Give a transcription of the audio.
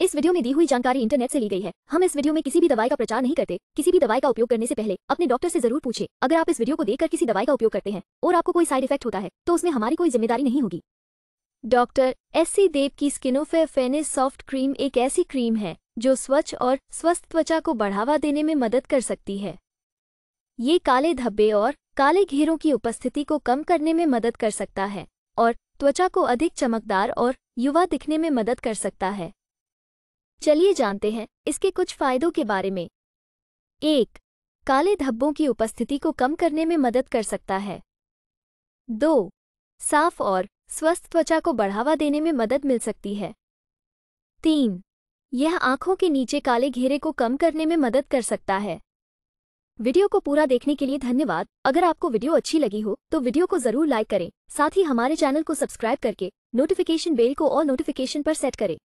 इस वीडियो में दी हुई जानकारी इंटरनेट से ली गई है हम इस वीडियो में किसी भी दवाई का प्रचार नहीं करते किसी भी दवाई का उपयोग करने से पहले अपने डॉक्टर से जरूर पूछे अगर आप इस वीडियो को देखकर किसी दवाई का उपयोग करते हैं और आपको कोई साइड इफेक्ट होता है तो उसमें हमारी कोई जिम्मेदारी नहीं होगी डॉक्टर एस सी देव की स्किनोफे फेनिस सॉफ्ट क्रीम एक ऐसी क्रीम है जो स्वच्छ और स्वस्थ त्वचा को बढ़ावा देने में मदद कर सकती है ये काले धब्बे और काले घेरों की उपस्थिति को कम करने में मदद कर सकता है और त्वचा को अधिक चमकदार और युवा दिखने में मदद कर सकता है चलिए जानते हैं इसके कुछ फायदों के बारे में एक काले धब्बों की उपस्थिति को कम करने में मदद कर सकता है दो साफ और स्वस्थ त्वचा को बढ़ावा देने में मदद मिल सकती है तीन यह आंखों के नीचे काले घेरे को कम करने में मदद कर सकता है वीडियो को पूरा देखने के लिए धन्यवाद अगर आपको वीडियो अच्छी लगी हो तो वीडियो को जरूर लाइक करें साथ ही हमारे चैनल को सब्सक्राइब करके नोटिफिकेशन बेल को और नोटिफिकेशन पर सेट करें